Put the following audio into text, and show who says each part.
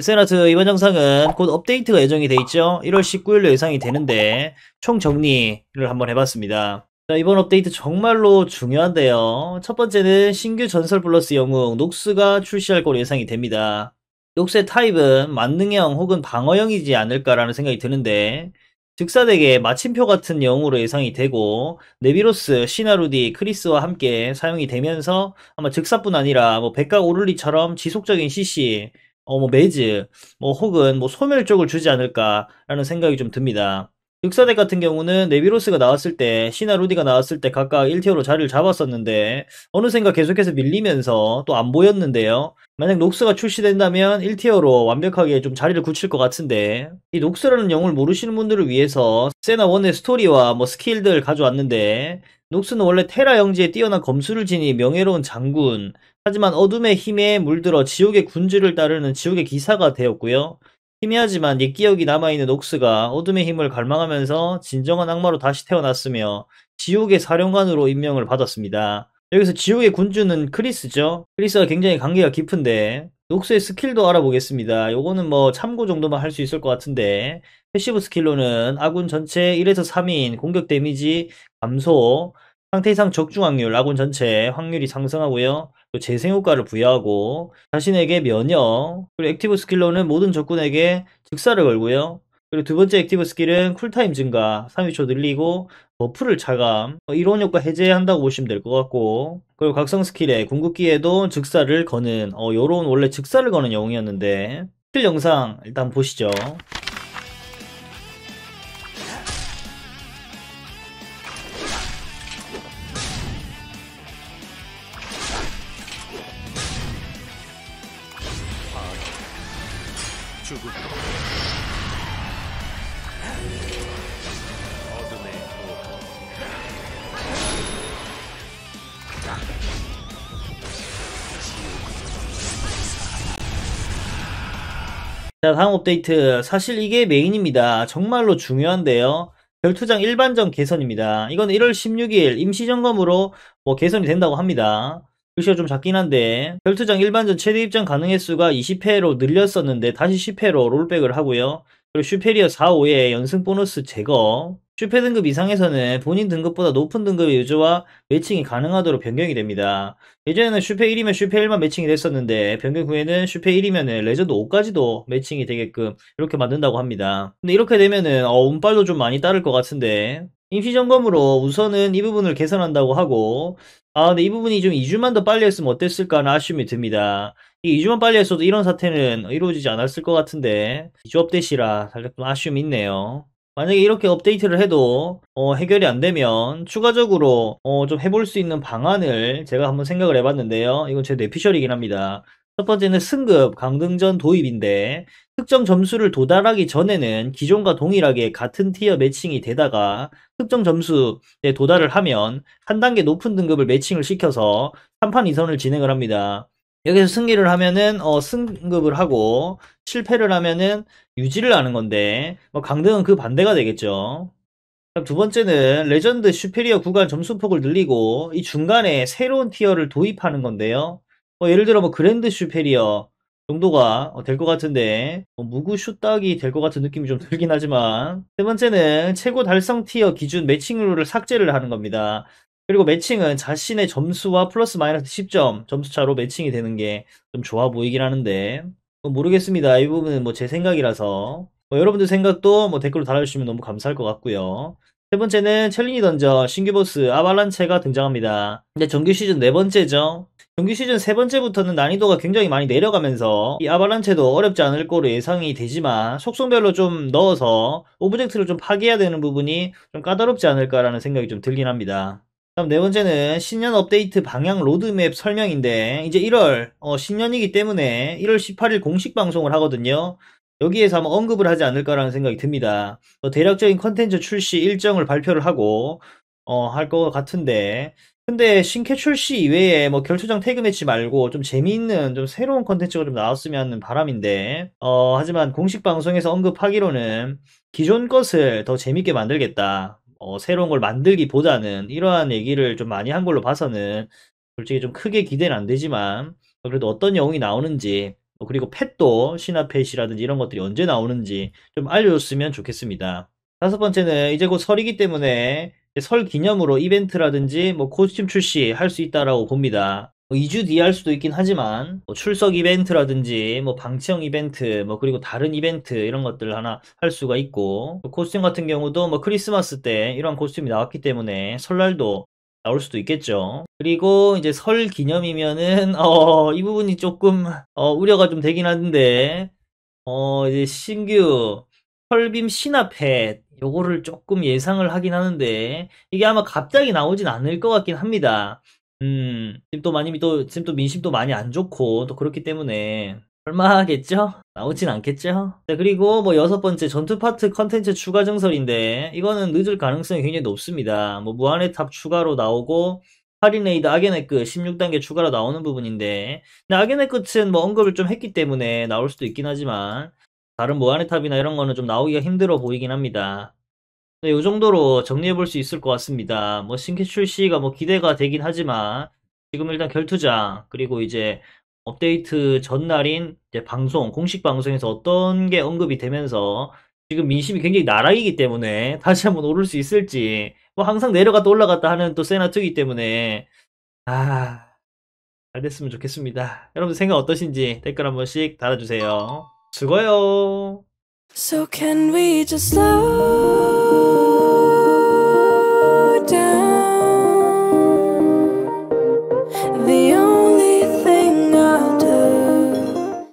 Speaker 1: 세나트 이번 영상은 곧 업데이트가 예정이 돼 있죠 1월 19일로 예상이 되는데 총 정리를 한번 해봤습니다 자, 이번 업데이트 정말로 중요한데요 첫 번째는 신규 전설 플러스 영웅 녹스가 출시할 걸로 예상이 됩니다 녹스의 타입은 만능형 혹은 방어형이지 않을까라는 생각이 드는데 즉사덱에 마침표 같은 영웅으로 예상이 되고 네비로스, 시나루디, 크리스와 함께 사용이 되면서 아마 즉사뿐 아니라 뭐 백각 오를리처럼 지속적인 CC 어, 뭐 매즈, 뭐 혹은 뭐 소멸 쪽을 주지 않을까라는 생각이 좀 듭니다. 육사대 같은 경우는 네비로스가 나왔을 때, 시나 루디가 나왔을 때 각각 1티어로 자리를 잡았었는데 어느샌가 계속해서 밀리면서 또 안 보였는데요. 만약 녹스가 출시된다면 1티어로 완벽하게 좀 자리를 굳힐 것 같은데 이 녹스라는 영웅을 모르시는 분들을 위해서 세나 원의 스토리와 뭐 스킬들 가져왔는데 녹스는 원래 테라 영지에 뛰어난 검수를 지닌 명예로운 장군 하지만 어둠의 힘에 물들어 지옥의 군주를 따르는 지옥의 기사가 되었고요. 희미하지만 옛 기억이 남아있는 옥스가 어둠의 힘을 갈망하면서 진정한 악마로 다시 태어났으며 지옥의 사령관으로 임명을 받았습니다. 여기서 지옥의 군주는 크리스죠. 크리스가 굉장히 관계가 깊은데 옥스의 스킬도 알아보겠습니다. 요거는 뭐 참고 정도만 할 수 있을 것 같은데 패시브 스킬로는 아군 전체 1에서 3인 공격 데미지 감소 상태 이상 적중 확률, 라군 전체의 확률이 상승하고요. 또 재생 효과를 부여하고 자신에게 면역, 그리고 액티브 스킬로는 모든 적군에게 즉사를 걸고요. 그리고 두 번째 액티브 스킬은 쿨타임 증가, 3위초 늘리고 버프를 차감, 뭐 이론 효과 해제한다고 보시면 될 것 같고 그리고 각성 스킬에 궁극기에도 즉사를 거는 어, 요런 원래 즉사를 거는 영웅이었는데 스킬 영상 일단 보시죠. 죽음 어둠의 자 다음 업데이트 사실 이게 메인입니다 정말로 중요한데요 별투장 일반전 개선입니다 이건 1월 16일 임시점검으로 뭐 개선이 된다고 합니다 글씨가 좀 작긴 한데 별투장 일반전 최대 입장 가능 횟수가 20회로 늘렸었는데 다시 10회로 롤백을 하고요. 그리고 슈페리어 4, 5에 연승 보너스 제거 슈페 등급 이상에서는 본인 등급보다 높은 등급의 유저와 매칭이 가능하도록 변경이 됩니다. 예전에는 슈페 1이면 슈페 1만 매칭이 됐었는데 변경 후에는 슈페 1이면 레전드 5까지도 매칭이 되게끔 이렇게 만든다고 합니다. 근데 이렇게 되면은 어, 운빨도 좀 많이 따를 것 같은데 임시점검으로 우선은 이 부분을 개선한다고 하고 아 근데 이 부분이 좀 2주만 더 빨리 했으면 어땠을까는 하 아쉬움이 듭니다. 이 2주만 빨리 했어도 이런 사태는 이루어지지 않았을 것 같은데 기조 업데이트라 살짝 좀 아쉬움이 있네요. 만약에 이렇게 업데이트를 해도 어, 해결이 안 되면 추가적으로 어, 좀 해볼 수 있는 방안을 제가 한번 생각을 해봤는데요. 이건 제 뇌피셜이긴 합니다. 첫 번째는 승급 강등전 도입인데 특정 점수를 도달하기 전에는 기존과 동일하게 같은 티어 매칭이 되다가 특정 점수에 도달을 하면 한 단계 높은 등급을 매칭을 시켜서 3판 2선을 진행을 합니다. 여기서 승리를 하면은 어, 승급을 하고 실패를 하면은 유지를 하는 건데 뭐 강등은 그 반대가 되겠죠. 두 번째는 레전드 슈페리어 구간 점수폭을 늘리고 이 중간에 새로운 티어를 도입하는 건데요. 뭐 예를 들어 뭐 그랜드 슈페리어 정도가 어, 될것 같은데 뭐 무구 슛딱이될 것 같은 느낌이 좀 들긴 하지만 세 번째는 최고 달성 티어 기준 매칭 룰을 삭제를 하는 겁니다. 그리고 매칭은 자신의 점수와 플러스 마이너스 10점 점수 차로 매칭이 되는 게 좀 좋아 보이긴 하는데 뭐 모르겠습니다. 이 부분은 뭐 제 생각이라서 뭐 여러분들 생각도 뭐 댓글로 달아주시면 너무 감사할 것 같고요. 세 번째는 챌린지 던전 신규 보스 아발란체가 등장합니다. 근데 정규 시즌 네 번째죠. 정규 시즌 세 번째부터는 난이도가 굉장히 많이 내려가면서 이 아발란체도 어렵지 않을 거로 예상이 되지만 속성별로 좀 넣어서 오브젝트를 좀 파괴해야 되는 부분이 좀 까다롭지 않을까라는 생각이 좀 들긴 합니다. 다음 네 번째는 신년 업데이트 방향 로드맵 설명인데 이제 1월 어, 신년이기 때문에 1월 18일 공식 방송을 하거든요. 여기에서 한번 언급을 하지 않을까라는 생각이 듭니다. 어, 대략적인 컨텐츠 출시 일정을 발표를 하고 어, 할것 같은데 근데 신캐 출시 이외에 뭐 결투장 태그 매치 말고 좀 재미있는 좀 새로운 컨텐츠가 좀 나왔으면 하는 바람인데 어, 하지만 공식 방송에서 언급하기로는 기존 것을 더 재밌게 만들겠다. 어, 새로운 걸 만들기보다는 이러한 얘기를 좀 많이 한 걸로 봐서는 솔직히 좀 크게 기대는 안 되지만 어, 그래도 어떤 영웅이 나오는지 어, 그리고 팻도 신화 펫이라든지 이런 것들이 언제 나오는지 좀 알려줬으면 좋겠습니다. 다섯 번째는 이제 곧 설이기 때문에 설 기념으로 이벤트라든지 뭐 코스튬 출시 할 수 있다라고 봅니다. 2주 뭐 뒤에 할 수도 있긴 하지만 뭐 출석 이벤트라든지 뭐방형 이벤트 뭐 그리고 다른 이벤트 이런 것들 하나 할 수가 있고 코스튬 같은 경우도 뭐 크리스마스 때 이런 코스튬이 나왔기 때문에 설날도 나올 수도 있겠죠. 그리고 이제 설 기념이면은 어, 이 부분이 조금 어, 우려가 좀 되긴 하는데 어, 이제 신규 설빔 신화팻 요거를 조금 예상을 하긴 하는데 이게 아마 갑자기 나오진 않을 것 같긴 합니다. 음, 지금 또 많이, 또, 지금 또 민심도 많이 안 좋고, 또 그렇기 때문에, 얼마겠죠? 하 나오진 않겠죠? 자, 그리고 뭐 여섯 번째 전투 파트 컨텐츠 추가 증설인데, 이거는 늦을 가능성이 굉장히 높습니다. 뭐 무한의 탑 추가로 나오고, 할인레이드 악연의 끝 16단계 추가로 나오는 부분인데, 근데 악연의 끝은 뭐 언급을 좀 했기 때문에 나올 수도 있긴 하지만, 다른 무한의 탑이나 이런 거는 좀 나오기가 힘들어 보이긴 합니다. 네, 이 정도로 정리해 볼 수 있을 것 같습니다. 뭐 신캐 출시가 뭐 기대가 되긴 하지만 지금 일단 결투장 그리고 이제 업데이트 전날인 방송 공식 방송에서 어떤 게 언급이 되면서 지금 민심이 굉장히 나락이기 때문에 다시 한번 오를 수 있을지 뭐 항상 내려갔다 올라갔다 하는 또 세나투기 때문에 아잘 됐으면 좋겠습니다. 여러분 생각 어떠신지 댓글 한 번씩 달아주세요. 즐거워요. So can we just love?